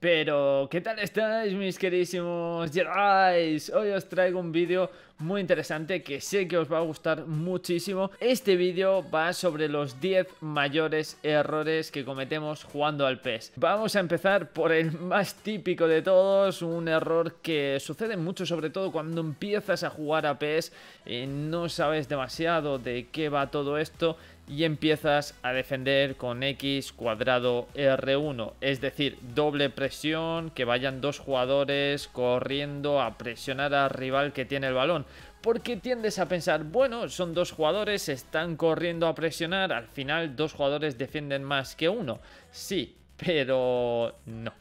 Pero, ¿qué tal estáis mis queridísimos Jedi? Hoy os traigo un vídeo muy interesante que sé que os va a gustar muchísimo. Este vídeo va sobre los 10 mayores errores que cometemos jugando al PES. Vamos a empezar por el más típico de todos, un error que sucede mucho sobre todo cuando empiezas a jugar a PES, y no sabes demasiado de qué va todo esto y empiezas a defender con X cuadrado R1, es decir, doble presión, que vayan dos jugadores corriendo a presionar al rival que tiene el balón. Porque tiendes a pensar, bueno, son dos jugadores, están corriendo a presionar, al final dos jugadores defienden más que uno. Sí, pero no.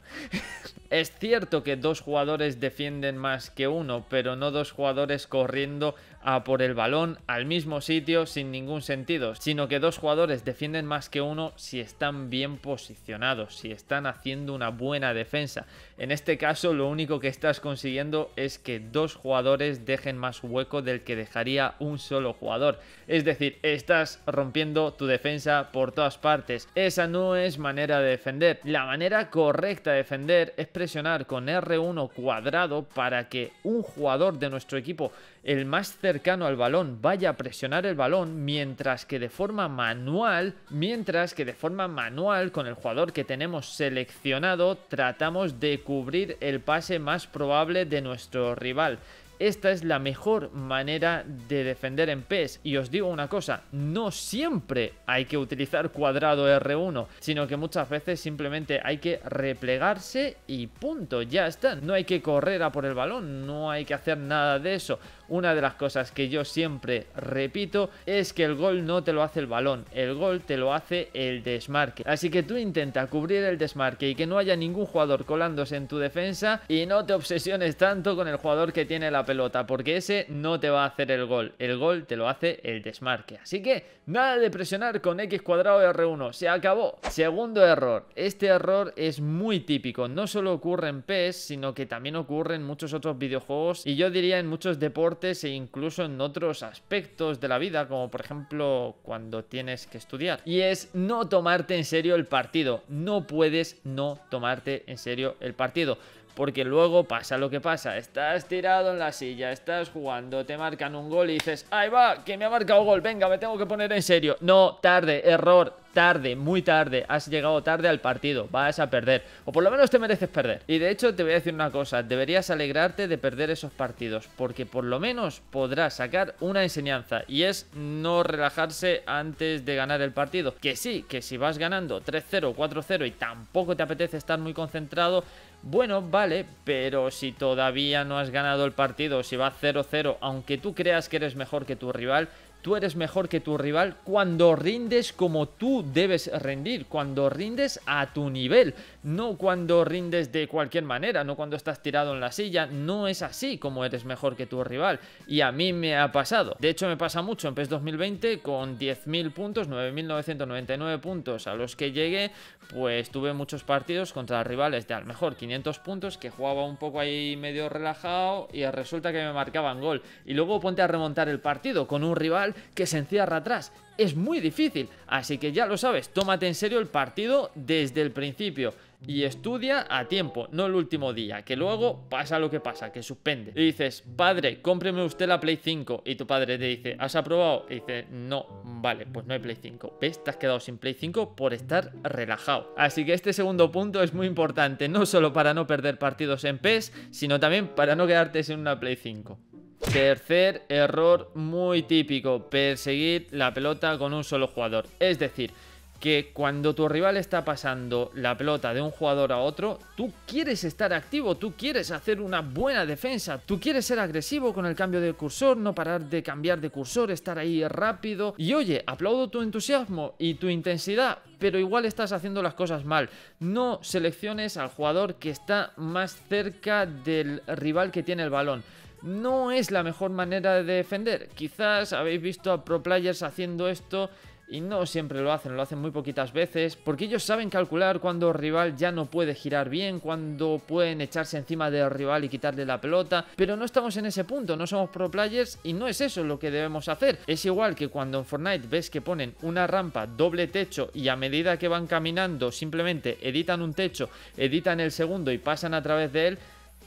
Es cierto que dos jugadores defienden más que uno, pero no dos jugadores corriendo a por el balón al mismo sitio sin ningún sentido, sino que dos jugadores defienden más que uno si están bien posicionados, si están haciendo una buena defensa. En este caso lo único que estás consiguiendo es que dos jugadores dejen más hueco del que dejaría un solo jugador. Es decir, estás rompiendo tu defensa por todas partes. Esa no es manera de defender. La manera correcta de defender es presionar con R1 cuadrado para que un jugador de nuestro equipo, el más cercano al balón, vaya a presionar el balón, mientras que de forma manual, mientras que de forma manual con el jugador que tenemos seleccionado, tratamos de cubrir el pase más probable de nuestro rival. Esta es la mejor manera de defender en PES. Y os digo una cosa, no siempre hay que utilizar cuadrado R1, sino que muchas veces simplemente hay que replegarse y punto, ya está. No hay que correr a por el balón, no hay que hacer nada de eso. Una de las cosas que yo siempre repito es que el gol no te lo hace el balón, el gol te lo hace el desmarque. Así que tú intenta cubrir el desmarque y que no haya ningún jugador colándose en tu defensa y no te obsesiones tanto con el jugador que tiene la pelota, porque ese no te va a hacer el gol, el gol te lo hace el desmarque. Así que nada de presionar con X cuadrado R1, se acabó. Segundo error, este error es muy típico, no solo ocurre en PES, sino que también ocurre en muchos otros videojuegos y yo diría en muchos deportes e incluso en otros aspectos de la vida, como por ejemplo cuando tienes que estudiar. Y es no tomarte en serio el partido. No puedes no tomarte en serio el partido porque luego pasa lo que pasa. Estás tirado en la silla, estás jugando, te marcan un gol y dices, ahí va, que me ha marcado gol, venga, me tengo que poner en serio. No, tarde, error, tarde, muy tarde, has llegado tarde al partido, vas a perder, o por lo menos te mereces perder. Y de hecho te voy a decir una cosa, deberías alegrarte de perder esos partidos, porque por lo menos podrás sacar una enseñanza, y es no relajarse antes de ganar el partido. Que sí, que si vas ganando 3-0, 4-0 y tampoco te apetece estar muy concentrado, bueno, vale, pero si todavía no has ganado el partido, si va 0-0, aunque tú creas que eres mejor que tu rival, Tú eres mejor que tu rival cuando rindes como tú debes rendir, cuando rindes a tu nivel, no cuando rindes de cualquier manera, no cuando estás tirado en la silla, no es así como eres mejor que tu rival. Y a mí me ha pasado. De hecho, me pasa mucho en PES 2020 con 10.000 puntos, 9.999 puntos a los que llegué, pues tuve muchos partidos contra rivales de al mejor 500 puntos que jugaba un poco ahí medio relajado y resulta que me marcaban gol. Y luego ponte a remontar el partido con un rival que se encierra atrás. Es muy difícil, así que ya lo sabes, tómate en serio el partido desde el principio y estudia a tiempo, no el último día, que luego pasa lo que pasa, que suspende. Y dices, padre, cómpreme usted la Play 5. Y tu padre te dice, ¿has aprobado? Y dice, no, vale, pues no hay Play 5. ¿Ves? Te has quedado sin Play 5 por estar relajado. Así que este segundo punto es muy importante, no solo para no perder partidos en PES, sino también para no quedarte sin una Play 5. Tercer error muy típico, perseguir la pelota con un solo jugador. Es decir, que cuando tu rival está pasando la pelota de un jugador a otro, tú quieres estar activo, tú quieres hacer una buena defensa, tú quieres ser agresivo con el cambio de cursor, no parar de cambiar de cursor, estar ahí rápido. Y oye, aplaudo tu entusiasmo y tu intensidad, pero igual estás haciendo las cosas mal. No selecciones al jugador que está más cerca del rival que tiene el balón no es la mejor manera de defender. Quizás habéis visto a pro players haciendo esto y no siempre lo hacen, lo hacen muy poquitas veces, porque ellos saben calcular cuando el rival ya no puede girar bien, cuando pueden echarse encima del rival y quitarle la pelota, pero no estamos en ese punto, no somos pro players y no es eso lo que debemos hacer. Es igual que cuando en Fortnite ves que ponen una rampa, doble techo y a medida que van caminando simplemente editan un techo, editan el segundo y pasan a través de él,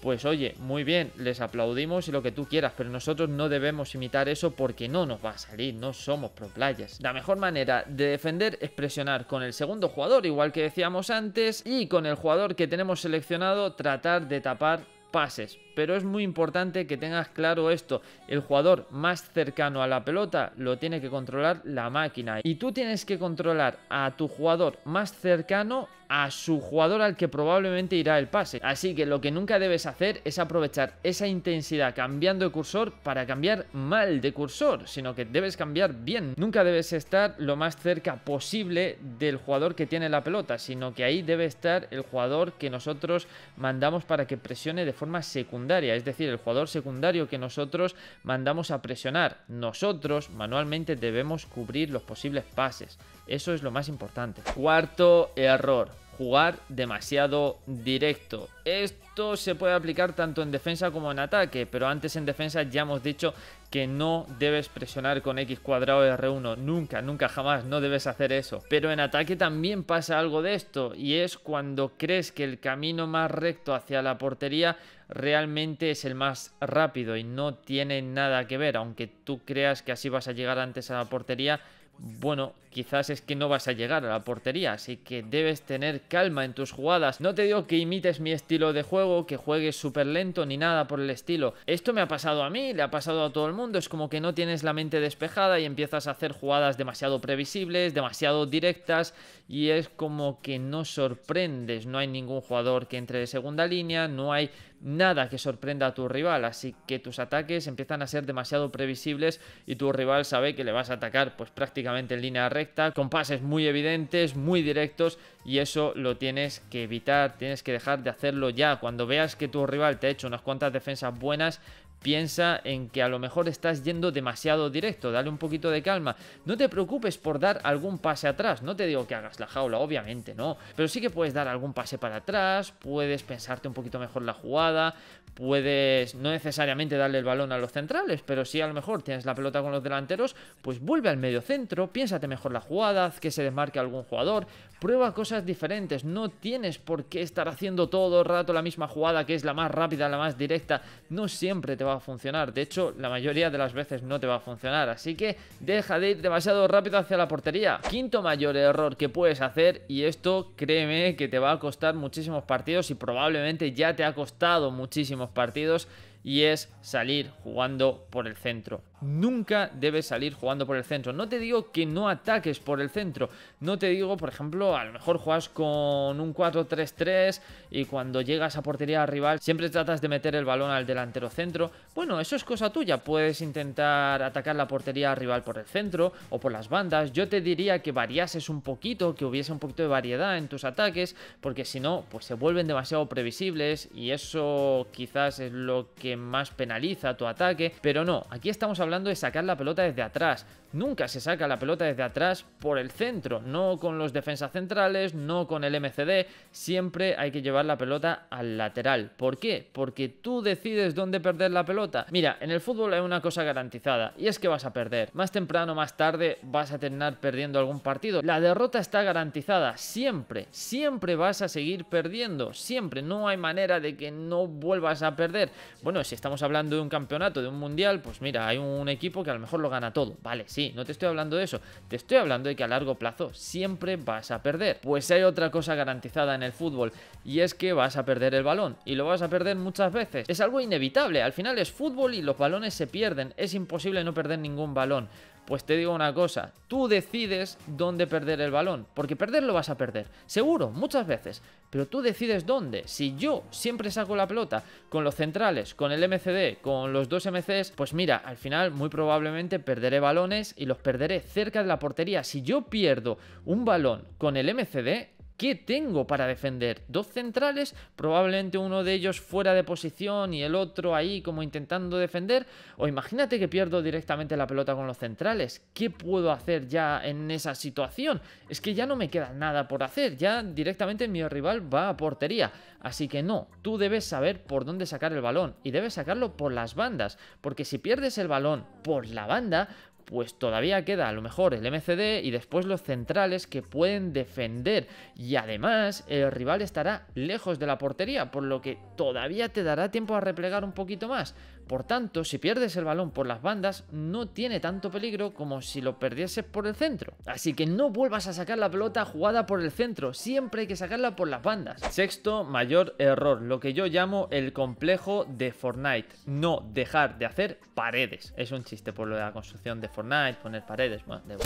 pues oye, muy bien, les aplaudimos y lo que tú quieras, pero nosotros no debemos imitar eso porque no nos va a salir, no somos pro players. La mejor manera de defender es presionar con el segundo jugador, igual que decíamos antes, y con el jugador que tenemos seleccionado tratar de tapar pases. Pero es muy importante que tengas claro esto. El jugador más cercano a la pelota lo tiene que controlar la máquina. Y tú tienes que controlar a tu jugador más cercano a su jugador al que probablemente irá el pase. Así que lo que nunca debes hacer es aprovechar esa intensidad cambiando de cursor para cambiar mal de cursor, sino que debes cambiar bien. Nunca debes estar lo más cerca posible del jugador que tiene la pelota, sino que ahí debe estar el jugador que nosotros mandamos para que presione de forma secundaria, es decir, el jugador secundario que nosotros mandamos a presionar. Nosotros manualmente debemos cubrir los posibles pases. Eso es lo más importante. Cuarto error jugar demasiado directo. Esto se puede aplicar tanto en defensa como en ataque, pero antes en defensa ya hemos dicho que no debes presionar con X cuadrado R1, nunca, nunca, jamás, no debes hacer eso. Pero en ataque también pasa algo de esto, y es cuando crees que el camino más recto hacia la portería realmente es el más rápido y no tiene nada que ver, aunque tú creas que así vas a llegar antes a la portería, bueno, quizás es que no vas a llegar a la portería, así que debes tener calma en tus jugadas. No te digo que imites mi estilo de juego, que juegues súper lento ni nada por el estilo. Esto me ha pasado a mí, le ha pasado a todo el mundo, es como que no tienes la mente despejada y empiezas a hacer jugadas demasiado previsibles, demasiado directas y es como que no sorprendes, no hay ningún jugador que entre de segunda línea, no hay nada que sorprenda a tu rival, así que tus ataques empiezan a ser demasiado previsibles y tu rival sabe que le vas a atacar pues prácticamente en línea recta, con pases muy evidentes, muy directos y eso lo tienes que evitar, tienes que dejar de hacerlo ya, cuando veas que tu rival te ha hecho unas cuantas defensas buenas, Piensa en que a lo mejor estás yendo demasiado directo, dale un poquito de calma. No te preocupes por dar algún pase atrás, no te digo que hagas la jaula, obviamente no, pero sí que puedes dar algún pase para atrás, puedes pensarte un poquito mejor la jugada, puedes no necesariamente darle el balón a los centrales, pero si a lo mejor tienes la pelota con los delanteros, pues vuelve al medio centro, piénsate mejor la jugada, haz que se desmarque algún jugador, prueba cosas diferentes, no tienes por qué estar haciendo todo el rato la misma jugada que es la más rápida, la más directa, no siempre te va a funcionar, de hecho la mayoría de las veces no te va a funcionar, así que deja de ir demasiado rápido hacia la portería. Quinto mayor error que puedes hacer, y esto créeme que te va a costar muchísimos partidos y probablemente ya te ha costado muchísimo partidos y es salir jugando por el centro. Nunca debes salir jugando por el centro. No te digo que no ataques por el centro. No te digo, por ejemplo, a lo mejor juegas con un 4-3-3 y cuando llegas a portería rival siempre tratas de meter el balón al delantero centro. Bueno, eso es cosa tuya. Puedes intentar atacar la portería rival por el centro o por las bandas. Yo te diría que variases un poquito, que hubiese un poquito de variedad en tus ataques, porque si no, pues se vuelven demasiado previsibles y eso quizás es lo que más penaliza tu ataque, pero no, aquí estamos hablando de sacar la pelota desde atrás. Nunca se saca la pelota desde atrás por el centro, no con los defensas centrales, no con el MCD, siempre hay que llevar la pelota al lateral. ¿Por qué? Porque tú decides dónde perder la pelota. Mira, en el fútbol hay una cosa garantizada y es que vas a perder. Más temprano, más tarde vas a terminar perdiendo algún partido. La derrota está garantizada, siempre, siempre vas a seguir perdiendo, siempre, no hay manera de que no vuelvas a perder. Bueno, si estamos hablando de un campeonato, de un mundial, pues mira, hay un equipo que a lo mejor lo gana todo. Vale, sí, no te estoy hablando de eso. Te estoy hablando de que a largo plazo siempre vas a perder. Pues hay otra cosa garantizada en el fútbol y es que vas a perder el balón y lo vas a perder muchas veces. Es algo inevitable. Al final es fútbol y los balones se pierden. Es imposible no perder ningún balón. Pues te digo una cosa, tú decides dónde perder el balón, porque perderlo vas a perder, seguro, muchas veces, pero tú decides dónde. Si yo siempre saco la pelota con los centrales, con el MCD, con los dos MCs, pues mira, al final muy probablemente perderé balones y los perderé cerca de la portería. Si yo pierdo un balón con el MCD, ¿Qué tengo para defender? Dos centrales, probablemente uno de ellos fuera de posición y el otro ahí como intentando defender. O imagínate que pierdo directamente la pelota con los centrales. ¿Qué puedo hacer ya en esa situación? Es que ya no me queda nada por hacer. Ya directamente mi rival va a portería. Así que no, tú debes saber por dónde sacar el balón y debes sacarlo por las bandas. Porque si pierdes el balón por la banda, pues todavía queda a lo mejor el MCD y después los centrales que pueden defender. Y además el rival estará lejos de la portería, por lo que todavía te dará tiempo a replegar un poquito más. Por tanto, si pierdes el balón por las bandas, no tiene tanto peligro como si lo perdieses por el centro. Así que no vuelvas a sacar la pelota jugada por el centro, siempre hay que sacarla por las bandas. Sexto mayor error, lo que yo llamo el complejo de Fortnite. No dejar de hacer paredes. Es un chiste por lo de la construcción de Fortnite, poner paredes.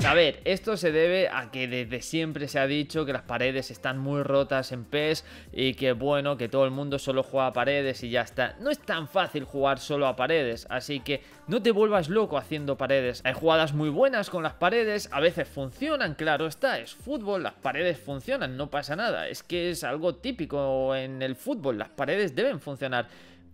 A ver, esto se debe a que desde siempre se ha dicho que las paredes están muy rotas en PES y que bueno, que todo el mundo solo juega paredes y ya está. No es tan fácil jugar solo a paredes, así que no te vuelvas loco haciendo paredes. Hay jugadas muy buenas con las paredes, a veces funcionan, claro está, es fútbol, las paredes funcionan, no pasa nada, es que es algo típico en el fútbol, las paredes deben funcionar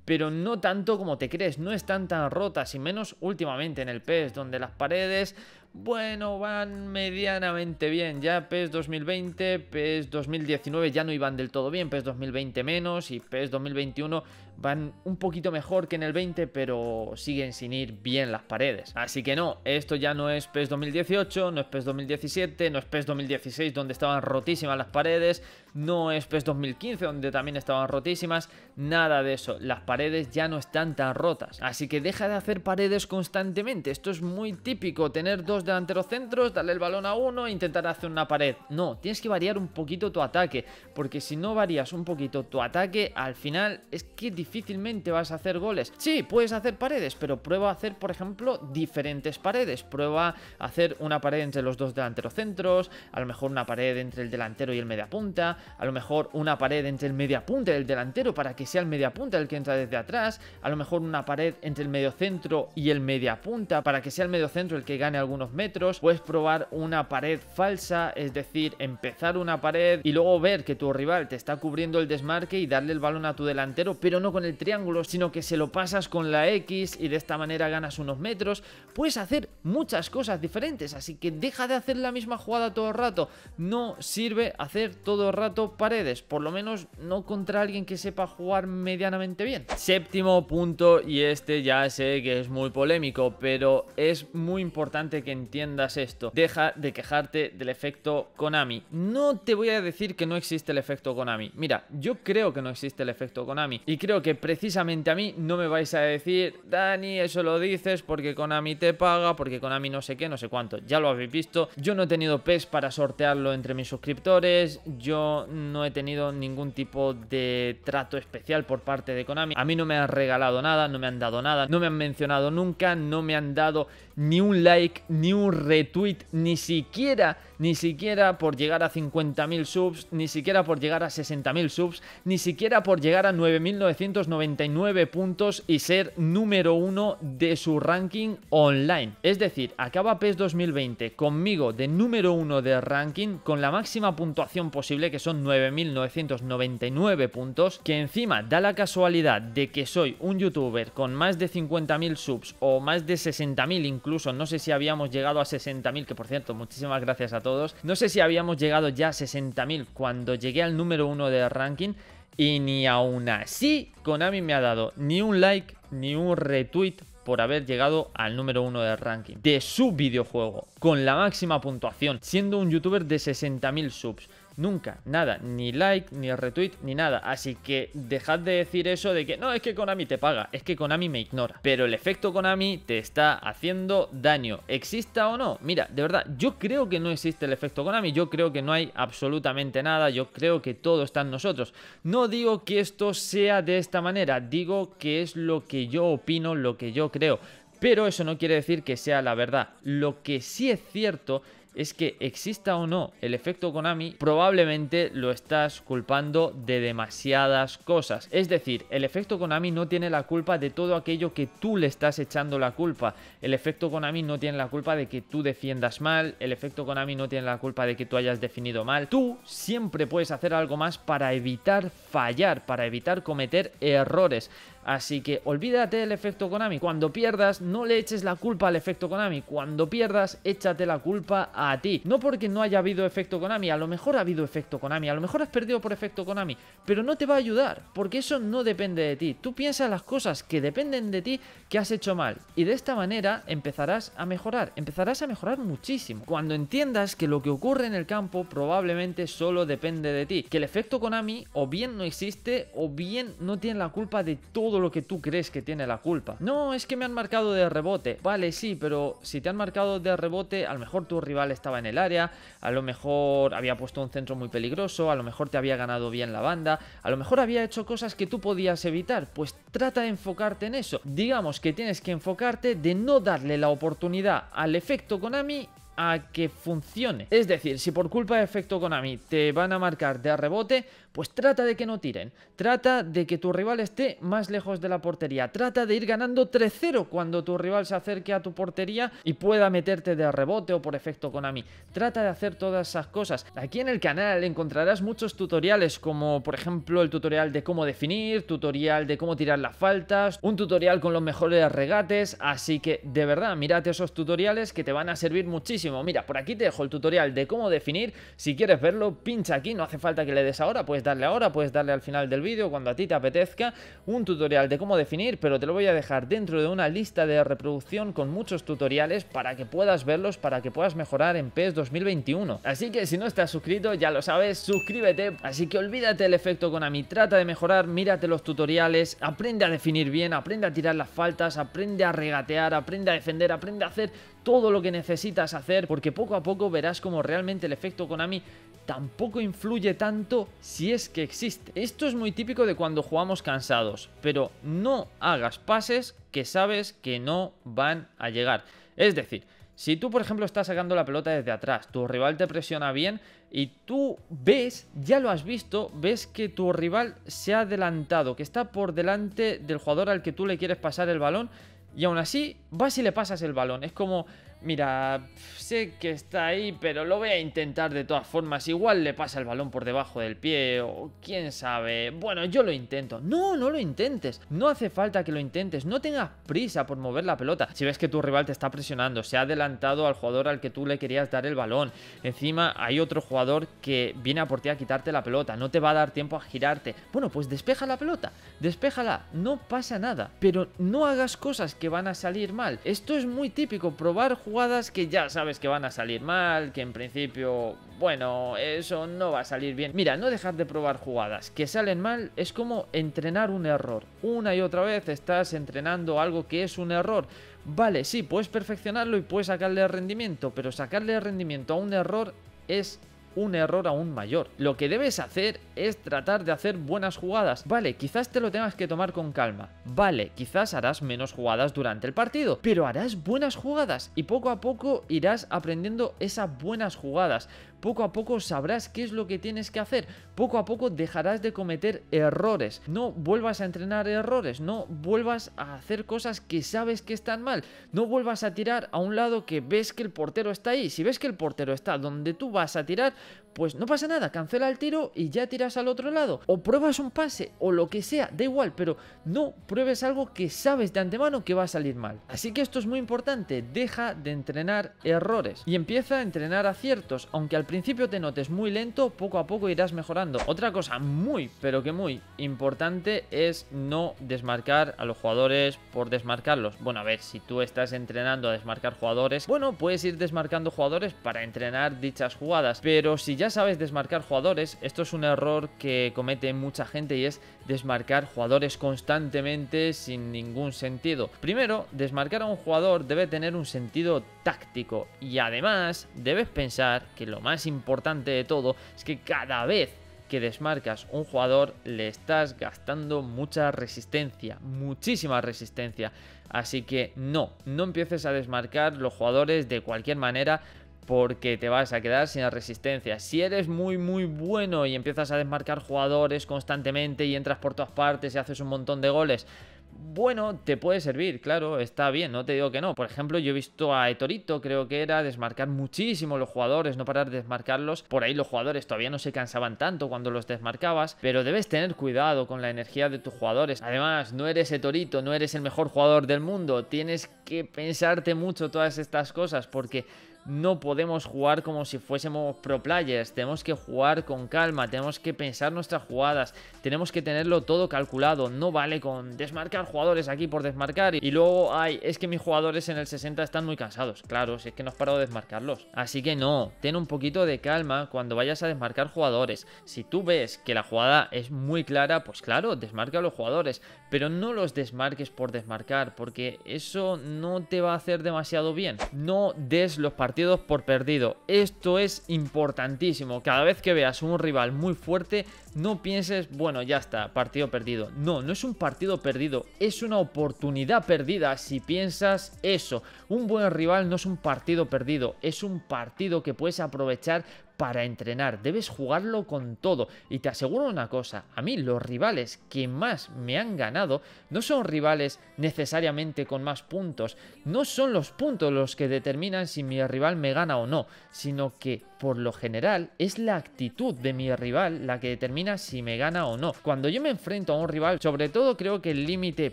pero no tanto como te crees, no están tan rotas y menos últimamente en el PES, donde las paredes bueno, van medianamente bien. Ya PES 2020, PES 2019 ya no iban del todo bien, PES 2020 menos y PES 2021 van un poquito mejor que en el 20, pero siguen sin ir bien las paredes. Así que no, esto ya no es PES 2018, no es PES 2017, no es PES 2016 donde estaban rotísimas las paredes, no es PES 2015 donde también estaban rotísimas, nada de eso. Las paredes ya no están tan rotas. Así que deja de hacer paredes constantemente. Esto es muy típico, tener dos delantero delanteros centros, darle el balón a uno e intentar hacer una pared. No, tienes que variar un poquito tu ataque, porque si no varías un poquito tu ataque, al final es que difícilmente vas a hacer goles. Sí, puedes hacer paredes, pero prueba a hacer, por ejemplo, diferentes paredes. Prueba a hacer una pared entre los dos delanteros centros, a lo mejor una pared entre el delantero y el mediapunta, a lo mejor una pared entre el mediapunta y el delantero para que sea el mediapunta el que entra desde atrás, a lo mejor una pared entre el mediocentro y el mediapunta para que sea el mediocentro el que gane algunos metros, puedes probar una pared falsa, es decir, empezar una pared y luego ver que tu rival te está cubriendo el desmarque y darle el balón a tu delantero, pero no con el triángulo, sino que se lo pasas con la X y de esta manera ganas unos metros. Puedes hacer muchas cosas diferentes, así que deja de hacer la misma jugada todo el rato. No sirve hacer todo el rato paredes, por lo menos no contra alguien que sepa jugar medianamente bien. Séptimo punto, y este ya sé que es muy polémico, pero es muy importante que entiendas esto. Deja de quejarte del efecto Konami. No te voy a decir que no existe el efecto Konami. Mira, yo creo que no existe el efecto Konami. Y creo que precisamente a mí no me vais a decir, Dani, eso lo dices porque Konami te paga, porque Konami no sé qué, no sé cuánto. Ya lo habéis visto. Yo no he tenido PES para sortearlo entre mis suscriptores. Yo no he tenido ningún tipo de trato especial por parte de Konami. A mí no me han regalado nada, no me han dado nada, no me han mencionado nunca, no me han dado ni un like, ni un retweet, ni siquiera ni siquiera por llegar a 50.000 subs, ni siquiera por llegar a 60.000 subs, ni siquiera por llegar a 9.999 puntos y ser número uno de su ranking online. Es decir, acaba PES 2020 conmigo de número uno de ranking con la máxima puntuación posible que son 9.999 puntos, que encima da la casualidad de que soy un youtuber con más de 50.000 subs o más de 60.000 incluso, no sé si habíamos llegado a 60.000, que por cierto, muchísimas gracias a todos. No sé si habíamos llegado ya a 60.000 cuando llegué al número 1 del ranking. Y ni aún así Konami me ha dado ni un like ni un retweet por haber llegado al número 1 del ranking de su videojuego con la máxima puntuación, siendo un youtuber de 60.000 subs. Nunca, nada, ni like, ni retweet, ni nada. Así que dejad de decir eso de que no, es que Konami te paga, es que Konami me ignora. Pero el efecto Konami te está haciendo daño, exista o no. Mira, de verdad, yo creo que no existe el efecto Konami, yo creo que no hay absolutamente nada, yo creo que todo está en nosotros. No digo que esto sea de esta manera, digo que es lo que yo opino, lo que yo creo. Pero eso no quiere decir que sea la verdad. Lo que sí es cierto es es que exista o no el efecto Konami, probablemente lo estás culpando de demasiadas cosas. Es decir, el efecto Konami no tiene la culpa de todo aquello que tú le estás echando la culpa. El efecto Konami no tiene la culpa de que tú defiendas mal, el efecto Konami no tiene la culpa de que tú hayas definido mal. Tú siempre puedes hacer algo más para evitar fallar, para evitar cometer errores. Así que olvídate del efecto Konami. Cuando pierdas, no le eches la culpa al efecto Konami. Cuando pierdas, échate la culpa a ti. No porque no haya habido efecto Konami. A lo mejor ha habido efecto Konami. A lo mejor has perdido por efecto Konami. Pero no te va a ayudar. Porque eso no depende de ti. Tú piensas las cosas que dependen de ti que has hecho mal. Y de esta manera empezarás a mejorar. Empezarás a mejorar muchísimo. Cuando entiendas que lo que ocurre en el campo probablemente solo depende de ti. Que el efecto Konami o bien no existe o bien no tiene la culpa de todo todo lo que tú crees que tiene la culpa. No, es que me han marcado de rebote. Vale, sí, pero si te han marcado de rebote, a lo mejor tu rival estaba en el área, a lo mejor había puesto un centro muy peligroso, a lo mejor te había ganado bien la banda, a lo mejor había hecho cosas que tú podías evitar. Pues trata de enfocarte en eso. Digamos que tienes que enfocarte de no darle la oportunidad al efecto Konami a que funcione. Es decir, si por culpa de efecto Konami te van a marcar de rebote, pues trata de que no tiren, trata de que tu rival esté más lejos de la portería, trata de ir ganando 3-0 cuando tu rival se acerque a tu portería y pueda meterte de rebote o por efecto con mí, Trata de hacer todas esas cosas. Aquí en el canal encontrarás muchos tutoriales como por ejemplo el tutorial de cómo definir, tutorial de cómo tirar las faltas, un tutorial con los mejores regates, así que de verdad mírate esos tutoriales que te van a servir muchísimo. Mira, por aquí te dejo el tutorial de cómo definir, si quieres verlo pincha aquí, no hace falta que le des ahora, pues darle ahora, puedes darle al final del vídeo, cuando a ti te apetezca, un tutorial de cómo definir, pero te lo voy a dejar dentro de una lista de reproducción con muchos tutoriales para que puedas verlos, para que puedas mejorar en PES 2021. Así que si no estás suscrito, ya lo sabes, suscríbete. Así que olvídate el efecto Konami, trata de mejorar, mírate los tutoriales, aprende a definir bien, aprende a tirar las faltas, aprende a regatear, aprende a defender, aprende a hacer todo lo que necesitas hacer, porque poco a poco verás como realmente el efecto Konami tampoco influye tanto si es que existe. Esto es muy típico de cuando jugamos cansados, pero no hagas pases que sabes que no van a llegar. Es decir, si tú, por ejemplo, estás sacando la pelota desde atrás, tu rival te presiona bien y tú ves, ya lo has visto, ves que tu rival se ha adelantado, que está por delante del jugador al que tú le quieres pasar el balón y aún así vas y le pasas el balón. Es como, Mira, sé que está ahí, pero lo voy a intentar de todas formas. Igual le pasa el balón por debajo del pie o quién sabe. Bueno, yo lo intento. No, no lo intentes. No hace falta que lo intentes. No tengas prisa por mover la pelota. Si ves que tu rival te está presionando, se ha adelantado al jugador al que tú le querías dar el balón. Encima hay otro jugador que viene a por ti a quitarte la pelota. No te va a dar tiempo a girarte. Bueno, pues despeja la pelota. Despejala, No pasa nada. Pero no hagas cosas que van a salir mal. Esto es muy típico. Probar jugadas que ya sabes que van a salir mal, que en principio, bueno, eso no va a salir bien. Mira, no dejar de probar jugadas que salen mal es como entrenar un error. Una y otra vez estás entrenando algo que es un error. Vale, sí, puedes perfeccionarlo y puedes sacarle rendimiento, pero sacarle rendimiento a un error es un error aún mayor. Lo que debes hacer es tratar de hacer buenas jugadas. Vale, quizás te lo tengas que tomar con calma. Vale, quizás harás menos jugadas durante el partido, pero harás buenas jugadas y poco a poco irás aprendiendo esas buenas jugadas poco a poco sabrás qué es lo que tienes que hacer, poco a poco dejarás de cometer errores, no vuelvas a entrenar errores, no vuelvas a hacer cosas que sabes que están mal, no vuelvas a tirar a un lado que ves que el portero está ahí, si ves que el portero está donde tú vas a tirar, pues no pasa nada, cancela el tiro y ya tiras al otro lado, o pruebas un pase o lo que sea, da igual, pero no pruebes algo que sabes de antemano que va a salir mal. Así que esto es muy importante, deja de entrenar errores y empieza a entrenar aciertos, aunque al principio te notes muy lento, poco a poco irás mejorando. Otra cosa muy, pero que muy importante es no desmarcar a los jugadores por desmarcarlos. Bueno, a ver, si tú estás entrenando a desmarcar jugadores, bueno, puedes ir desmarcando jugadores para entrenar dichas jugadas. Pero si ya sabes desmarcar jugadores, esto es un error que comete mucha gente y es desmarcar jugadores constantemente sin ningún sentido. Primero, desmarcar a un jugador debe tener un sentido táctico y además debes pensar que lo más importante de todo es que cada vez que desmarcas un jugador le estás gastando mucha resistencia, muchísima resistencia. Así que no, no empieces a desmarcar los jugadores de cualquier manera porque te vas a quedar sin resistencia. Si eres muy muy bueno y empiezas a desmarcar jugadores constantemente y entras por todas partes y haces un montón de goles, bueno, te puede servir, claro, está bien, no te digo que no. Por ejemplo, yo he visto a Etorito, creo que era, desmarcar muchísimo los jugadores, no parar de desmarcarlos. Por ahí los jugadores todavía no se cansaban tanto cuando los desmarcabas, pero debes tener cuidado con la energía de tus jugadores. Además, no eres Etorito, no eres el mejor jugador del mundo, tienes que pensarte mucho todas estas cosas porque no podemos jugar como si fuésemos pro players, tenemos que jugar con calma, tenemos que pensar nuestras jugadas, tenemos que tenerlo todo calculado, no vale con desmarcar jugadores aquí por desmarcar y luego, ay, es que mis jugadores en el 60 están muy cansados, claro, si es que no has parado de desmarcarlos, así que no, ten un poquito de calma cuando vayas a desmarcar jugadores, si tú ves que la jugada es muy clara, pues claro, desmarca a los jugadores, pero no los desmarques por desmarcar, porque eso no te va a hacer demasiado bien, no des los partidos partidos por perdido. Esto es importantísimo. Cada vez que veas un rival muy fuerte, no pienses, bueno, ya está, partido perdido. No, no es un partido perdido, es una oportunidad perdida si piensas eso. Un buen rival no es un partido perdido, es un partido que puedes aprovechar para entrenar, debes jugarlo con todo. Y te aseguro una cosa, a mí los rivales que más me han ganado no son rivales necesariamente con más puntos, no son los puntos los que determinan si mi rival me gana o no, sino que por lo general es la actitud de mi rival la que determina si me gana o no. Cuando yo me enfrento a un rival, sobre todo creo que el límite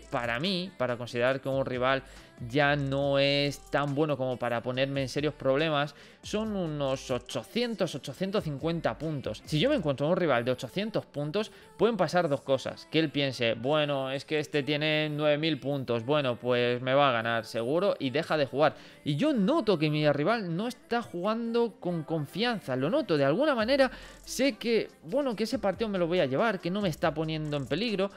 para mí, para considerar que un rival ya no es tan bueno como para ponerme en serios problemas, son unos 800-850 puntos. Si yo me encuentro un rival de 800 puntos, pueden pasar dos cosas. Que él piense, bueno, es que este tiene 9000 puntos, bueno, pues me va a ganar seguro y deja de jugar. Y yo noto que mi rival no está jugando con confianza, lo noto. De alguna manera sé que, bueno, que ese partido me lo voy a llevar, que no me está poniendo en peligro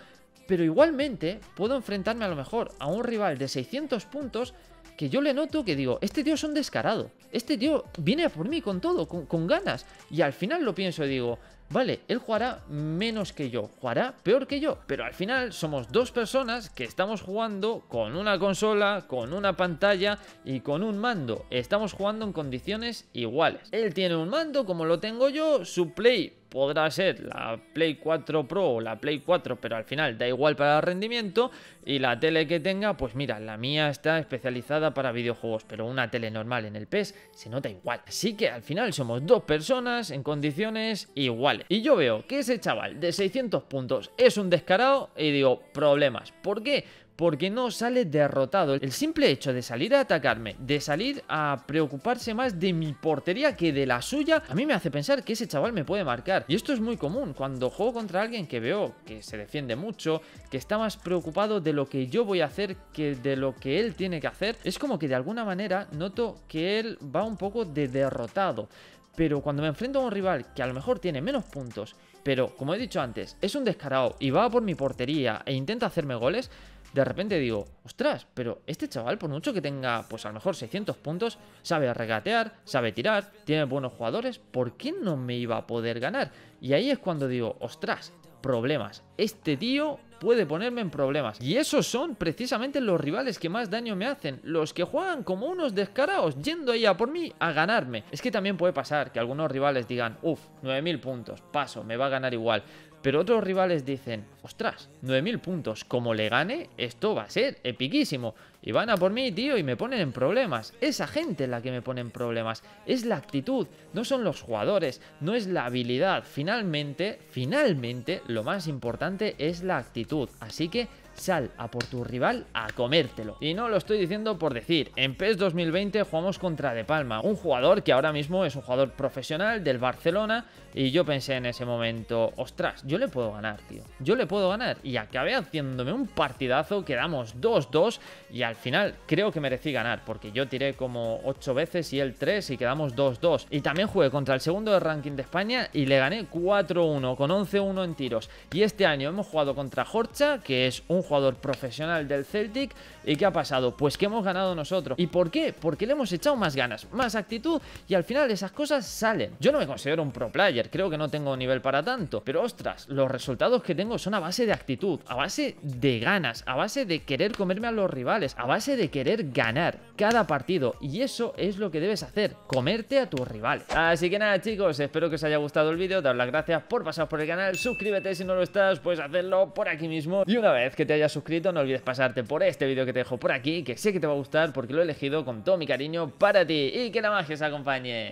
pero igualmente puedo enfrentarme a lo mejor a un rival de 600 puntos que yo le noto que digo, este tío es un descarado, este tío viene a por mí con todo, con, con ganas. Y al final lo pienso y digo, vale, él jugará menos que yo, jugará peor que yo, pero al final somos dos personas que estamos jugando con una consola, con una pantalla y con un mando. Estamos jugando en condiciones iguales. Él tiene un mando como lo tengo yo, su play podrá ser la Play 4 Pro o la Play 4, pero al final da igual para el rendimiento. Y la tele que tenga, pues mira, la mía está especializada para videojuegos, pero una tele normal en el PES se nota igual. Así que al final somos dos personas en condiciones iguales. Y yo veo que ese chaval de 600 puntos es un descarado y digo, problemas. ¿Por qué? porque no sale derrotado. El simple hecho de salir a atacarme, de salir a preocuparse más de mi portería que de la suya, a mí me hace pensar que ese chaval me puede marcar. Y esto es muy común cuando juego contra alguien que veo que se defiende mucho, que está más preocupado de lo que yo voy a hacer que de lo que él tiene que hacer. Es como que de alguna manera noto que él va un poco de derrotado. Pero cuando me enfrento a un rival que a lo mejor tiene menos puntos, pero como he dicho antes, es un descarado y va por mi portería e intenta hacerme goles, de repente digo, ostras, pero este chaval, por mucho que tenga, pues a lo mejor 600 puntos, sabe regatear, sabe tirar, tiene buenos jugadores, ¿por qué no me iba a poder ganar? Y ahí es cuando digo, ostras, problemas. Este tío puede ponerme en problemas. Y esos son precisamente los rivales que más daño me hacen, los que juegan como unos descarados, yendo ahí a por mí a ganarme. Es que también puede pasar que algunos rivales digan, uff, 9000 puntos, paso, me va a ganar igual. Pero otros rivales dicen, ostras, 9.000 puntos, como le gane, esto va a ser epiquísimo. Y van a por mí, tío, y me ponen en problemas. Esa gente es la que me pone en problemas. Es la actitud, no son los jugadores, no es la habilidad. Finalmente, finalmente, lo más importante es la actitud. Así que sal a por tu rival a comértelo. Y no lo estoy diciendo por decir, en PES 2020 jugamos contra De Palma, un jugador que ahora mismo es un jugador profesional del Barcelona y yo pensé en ese momento, ostras, yo le puedo ganar, tío, yo le puedo ganar y acabé haciéndome un partidazo, quedamos 2-2 y al final creo que merecí ganar porque yo tiré como 8 veces y él 3 y quedamos 2-2 y también jugué contra el segundo de ranking de España y le gané 4-1 con 11-1 en tiros y este año hemos jugado contra Jorcha que es un jugador profesional del Celtic. ¿Y qué ha pasado? Pues que hemos ganado nosotros. ¿Y por qué? Porque le hemos echado más ganas, más actitud y al final esas cosas salen. Yo no me considero un pro player, creo que no tengo nivel para tanto, pero ostras, los resultados que tengo son a base de actitud, a base de ganas, a base de querer comerme a los rivales, a base de querer ganar cada partido y eso es lo que debes hacer, comerte a tus rivales. Así que nada chicos, espero que os haya gustado el vídeo, Dar las gracias por pasar por el canal, suscríbete si no lo estás, puedes hacerlo por aquí mismo y una vez que te te hayas suscrito, no olvides pasarte por este vídeo que te dejo por aquí, que sé que te va a gustar porque lo he elegido con todo mi cariño para ti y que la magia os acompañe.